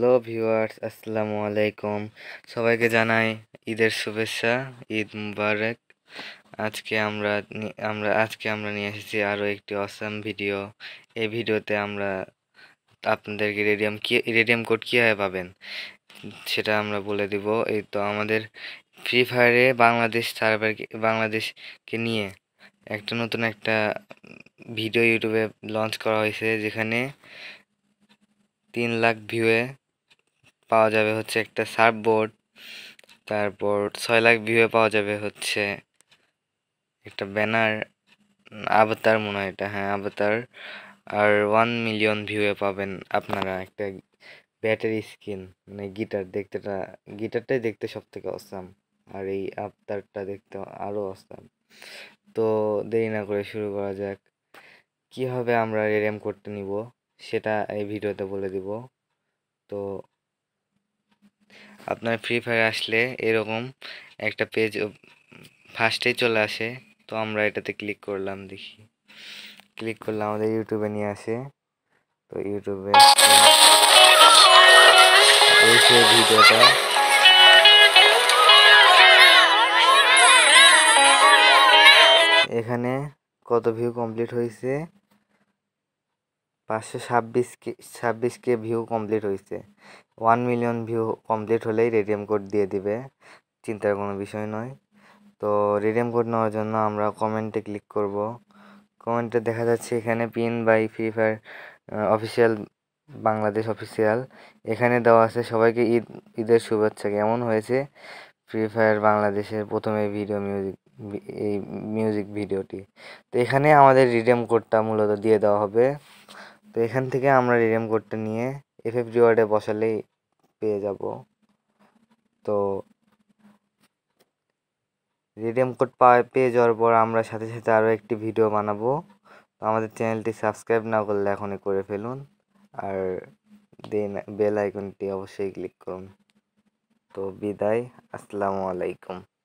hello viewers আসসালামু আলাইকুম সবাইকে জানাই ঈদের শুভেচ্ছা ঈদ মুবারক আজকে আমরা আমরা আজকে আমরা নিয়ে এসেছি আরও একটি অসাম ভিডিও এই ভিডিওতে আমরা আপনাদেরকে রেডিয়াম কি রেডিয়াম কোড কীভাবে পাবেন সেটা আমরা বলে দিব এই তো আমাদের ফ্রি ফায়ারে বাংলাদেশ সার্ভার বাংলাদেশকে নিয়ে একটা নতুন একটা ভিডিও ইউটিউবে লঞ্চ করা হয়েছে যেখানে তিন লাখ ভিউয়ে পাওয়া যাবে হচ্ছে একটা সার্ফবোর্ড তারপর ছয় লাখ ভিউয়ে পাওয়া যাবে হচ্ছে একটা ব্যানার আবতার মনে হয় এটা হ্যাঁ আবতার আর ওয়ান মিলিয়ন ভিউয়ে পাবেন আপনারা একটা ব্যাটারি স্কিন মানে গিটার দেখতেটা গিটারটাই দেখতে সব থেকে অসাম আর এই আবতারটা দেখতে আরও অসাম তো দেরি না করে শুরু করা যাক কীভাবে আমরা রেম করতে নিব সেটা এই ভিডিওতে বলে দিব তো আপনার ফ্রি ফায়ার আসলে এরকম একটা পেজ ফার্স্টেই চলে আসে তো আমরা এটাতে ক্লিক করলাম দেখি ক্লিক করলে আমাদের ইউটিউবে নিয়ে আসে তো ইউটিউবে ভিডিওটা এখানে কত ভিউ কমপ্লিট হয়েছে পাঁচশো ছাব্বিশকে কে ছাব্বিশ কে ভিউ কমপ্লিট হয়েছে ওয়ান মিলিয়ন ভিউ কমপ্লিট হলেই রেডিয়াম কোড দিয়ে দিবে চিন্তার কোনো বিষয় নয় তো রেডিয়াম কোড নেওয়ার জন্য আমরা কমেন্টে ক্লিক করব কমেন্টে দেখা যাচ্ছে এখানে pin by Free Fire official Bangladesh official এখানে দেওয়া আছে সবাইকে ঈদ ঈদের শুভেচ্ছা কেমন হয়েছে ফ্রি ফায়ার বাংলাদেশের প্রথমে ভিডিও মিউজিক এই মিউজিক ভিডিওটি তো এখানে আমাদের রিডিম কোডটা মূলত দিয়ে দেওয়া হবে তো এখান থেকে আমরা রিডিম কোডটা নিয়ে এফ এফ রিওয়ার্ডে বসালেই পেয়ে যাব তো রিডিম কোড পেয়ে যাওয়ার পর আমরা সাথে সাথে আরও একটি ভিডিও বানাবো তো আমাদের চ্যানেলটি সাবস্ক্রাইব না করলে এখনই করে ফেলুন আর দেন বেল আইকনটি অবশ্যই ক্লিক করুন তো বিদায় আসসালামু আলাইকুম